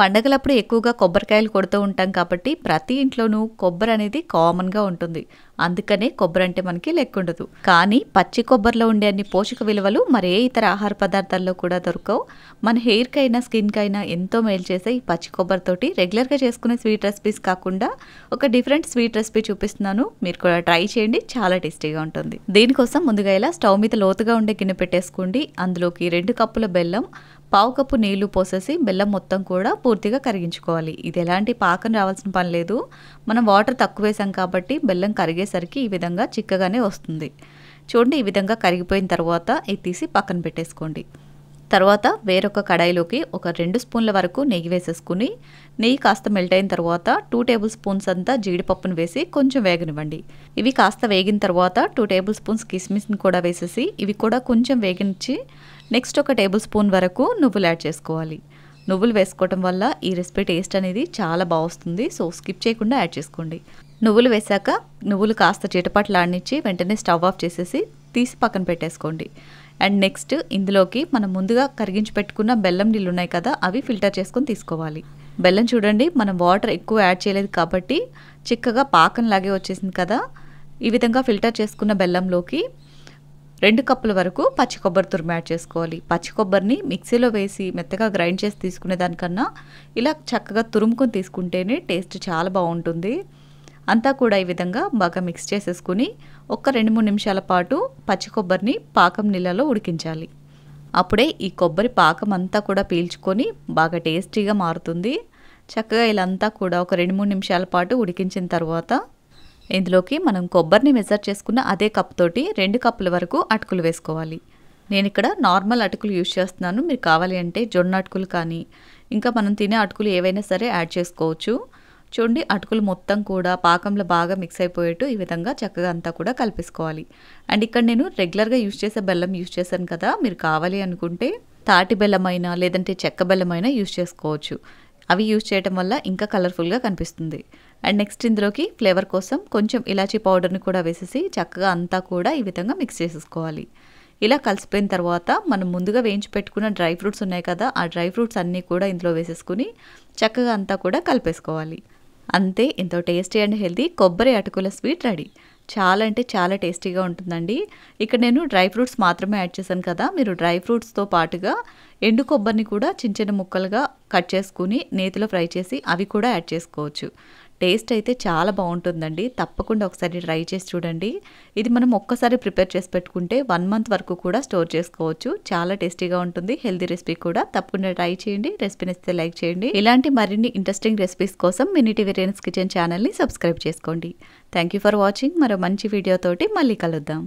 పండగలప్పుడు ఎక్కువగా కొబ్బరికాయలు కొడుతూ ఉంటాం కాబట్టి ప్రతి ఇంట్లోనూ కొబ్బరి అనేది కామన్గా ఉంటుంది అందుకనే కొబ్బరి అంటే మనకి లెక్కుండదు కానీ పచ్చి కొబ్బరిలో ఉండే అన్ని పోషక విలువలు మరే ఇతర ఆహార పదార్థాల్లో కూడా దొరకవు మన హెయిర్కి అయినా స్కిన్కి అయినా ఎంతో మేలు చేసే ఈ పచ్చి కొబ్బరితోటి రెగ్యులర్గా చేసుకునే స్వీట్ రెసిపీస్ కాకుండా ఒక డిఫరెంట్ స్వీట్ రెసిపీ చూపిస్తున్నాను మీరు కూడా ట్రై చేయండి చాలా టేస్టీగా ఉంటుంది దీనికోసం ముందుగా ఇలా స్టవ్ మీద లోతుగా ఉండే గిన్నె పెట్టేసుకోండి అందులోకి రెండు కప్పుల బెల్లం పావు కప్పు నీళ్లు పోసేసి బెల్లం మొత్తం కూడా పూర్తిగా కరిగించుకోవాలి ఇది ఎలాంటి పాకం రావాల్సిన పని లేదు మనం వాటర్ తక్కువ వేసాం కాబట్టి బెల్లం కరిగేసరికి ఈ విధంగా చిక్కగానే వస్తుంది చూడండి ఈ విధంగా కరిగిపోయిన తర్వాత ఇది తీసి పక్కన పెట్టేసుకోండి తర్వాత వేరొక కడాయిలోకి ఒక రెండు స్పూన్ల వరకు నెయ్యి వేసేసుకుని నెయ్యి కాస్త మెల్ట్ అయిన తర్వాత టూ టేబుల్ స్పూన్స్ అంతా జీడిపప్పును వేసి కొంచెం వేగనివ్వండి ఇవి కాస్త వేగిన తర్వాత టూ టేబుల్ స్పూన్స్ కిస్మిస్ని కూడా వేసేసి ఇవి కూడా కొంచెం వేగించి నెక్స్ట్ ఒక టేబుల్ స్పూన్ వరకు నువ్వులు యాడ్ చేసుకోవాలి నువ్వులు వేసుకోవటం వల్ల ఈ రెసిపీ టేస్ట్ అనేది చాలా బాగుస్తుంది సో స్కిప్ చేయకుండా యాడ్ చేసుకోండి నువ్వులు వేశాక నువ్వులు కాస్త చిటపట్లాడినిచ్చి వెంటనే స్టవ్ ఆఫ్ చేసేసి తీసి పక్కన పెట్టేసుకోండి అండ్ నెక్స్ట్ ఇందులోకి మనం ముందుగా కరిగించి పెట్టుకున్న బెల్లం నీళ్ళు ఉన్నాయి కదా అవి ఫిల్టర్ చేసుకొని తీసుకోవాలి బెల్లం చూడండి మనం వాటర్ ఎక్కువ యాడ్ చేయలేదు కాబట్టి చిక్కగా పాకంలాగే వచ్చేసింది కదా ఈ విధంగా ఫిల్టర్ చేసుకున్న బెల్లంలోకి రెండు కప్పుల వరకు పచ్చి కొబ్బరి తురుము యాడ్ చేసుకోవాలి పచ్చి కొబ్బరిని మిక్సీలో వేసి మెత్తగా గ్రైండ్ చేసి తీసుకునే దానికన్నా ఇలా చక్కగా తురుముకొని తీసుకుంటేనే టేస్ట్ చాలా బాగుంటుంది అంతా కూడా ఈ విధంగా బాగా మిక్స్ చేసేసుకుని ఒక రెండు మూడు నిమిషాల పాటు పచ్చి కొబ్బరిని పాకం నీళ్ళలో ఉడికించాలి అప్పుడే ఈ కొబ్బరి పాకం అంతా కూడా పీల్చుకొని బాగా టేస్టీగా మారుతుంది చక్కగా ఇలా కూడా ఒక రెండు మూడు నిమిషాల పాటు ఉడికించిన తర్వాత ఇందులోకి మనం కొబ్బరిని మెజర్ చేసుకున్న అదే కప్ తోటి రెండు కప్పుల వరకు అటుకులు వేసుకోవాలి నేను ఇక్కడ నార్మల్ అటుకులు యూజ్ చేస్తున్నాను మీరు కావాలి అంటే జొన్న అటుకులు కానీ ఇంకా మనం తినే అటుకులు ఏవైనా సరే యాడ్ చేసుకోవచ్చు చూడండి అటుకులు మొత్తం కూడా పాకంలో బాగా మిక్స్ అయిపోయేట్టు ఈ విధంగా చక్కగా అంతా కూడా కలిపేసుకోవాలి అండ్ ఇక్కడ నేను రెగ్యులర్గా యూజ్ చేసే బెల్లం యూజ్ చేశాను కదా మీరు కావాలి అనుకుంటే తాటి బెల్లమైనా లేదంటే చెక్క బెల్లమైనా యూజ్ చేసుకోవచ్చు అవి యూజ్ చేయటం వల్ల ఇంకా కలర్ఫుల్గా కనిపిస్తుంది అండ్ నెక్స్ట్ ఇందులోకి ఫ్లేవర్ కోసం కొంచెం ఇలాచీ పౌడర్ని కూడా వేసేసి చక్కగా అంతా కూడా ఈ విధంగా మిక్స్ చేసేసుకోవాలి ఇలా కలిసిపోయిన తర్వాత మనం ముందుగా వేయించి పెట్టుకున్న డ్రై ఫ్రూట్స్ ఉన్నాయి కదా ఆ డ్రై ఫ్రూట్స్ అన్నీ కూడా ఇందులో వేసేసుకుని చక్కగా అంతా కూడా కలిపేసుకోవాలి అంతే ఎంతో టేస్టీ అండ్ హెల్దీ కొబ్బరి అటుకుల స్వీట్ రెడీ చాలా అంటే చాలా టేస్టీగా ఉంటుందండి ఇక్కడ నేను డ్రై ఫ్రూట్స్ మాత్రమే యాడ్ చేశాను కదా మీరు డ్రై ఫ్రూట్స్తో పాటుగా ఎండు కొబ్బరిని కూడా చిన్న చిన్న ముక్కలుగా కట్ చేసుకుని నేతిలో ఫ్రై చేసి అవి కూడా యాడ్ చేసుకోవచ్చు టేస్ట్ అయితే చాలా బాగుంటుందండి తప్పకుండా ఒకసారి ట్రై చేసి చూడండి ఇది మనం ఒక్కసారి ప్రిపేర్ చేసి పెట్టుకుంటే వన్ మంత్ వరకు కూడా స్టోర్ చేసుకోవచ్చు చాలా టేస్టీగా ఉంటుంది హెల్తీ రెసిపీ కూడా తప్పకుండా ట్రై చేయండి రెసిపీ నచ్చితే లైక్ చేయండి ఇలాంటి మరిన్ని ఇంట్రెస్టింగ్ రెసిపీస్ కోసం మినిటీ వేరియన్స్ కిచెన్ ఛానల్ని సబ్స్క్రైబ్ చేసుకోండి థ్యాంక్ ఫర్ వాచింగ్ మరో మంచి వీడియోతోటి మళ్ళీ కలుద్దాం